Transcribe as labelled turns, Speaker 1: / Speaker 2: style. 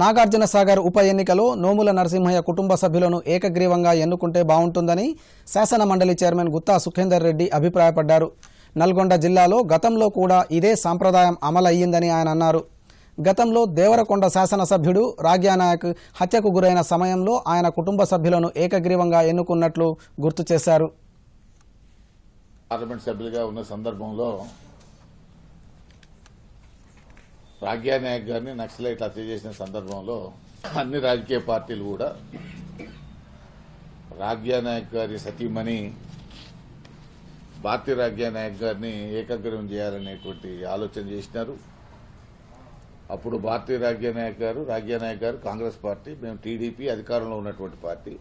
Speaker 1: నాగార్జున సాగర్ ఉప ఎన్నికలో నోముల నరసింహయ్య కుటుంబ సభ్యులను ఏకగ్రీవంగా ఎన్నుకుంటే బాగుంటుందని శాసన మండలి చైర్మన్ గుత్తా సుఖేందర్ రెడ్డి అభిప్రాయపడ్డారు నల్గొండ జిల్లాలో గతంలో కూడా ఇదే సాంప్రదాయం అమలయ్యిందని ఆయన అన్నారు గతంలో దేవరకొండ శాసనసభ్యుడు రాజ్యానాయక్ హత్యకు గురైన సమయంలో ఆయన కుటుంబ సభ్యులను ఏకగ్రీవంగా ఎన్నుకున్నట్లు గుర్తు చేశారు
Speaker 2: పార్లమెంట్ సభ్యులుగా ఉన్న సందర్భంలో నాయక్ గారిని నక్సలైట్ హత్య చేసిన సందర్భంలో అన్ని రాజకీయ పార్టీలు కూడా నాయక్ గారి సతీమణి భారతీయ నాయక్ గారిని ఏకాగ్రం చేయాలనేటువంటి ఆలోచన చేసినారు అప్పుడు భారతీయ రాజ్యానాయక్ గారు రాజ్యానాయక్ గారు కాంగ్రెస్ పార్టీ మేము టీడీపీ అధికారంలో ఉన్నటువంటి పార్టీ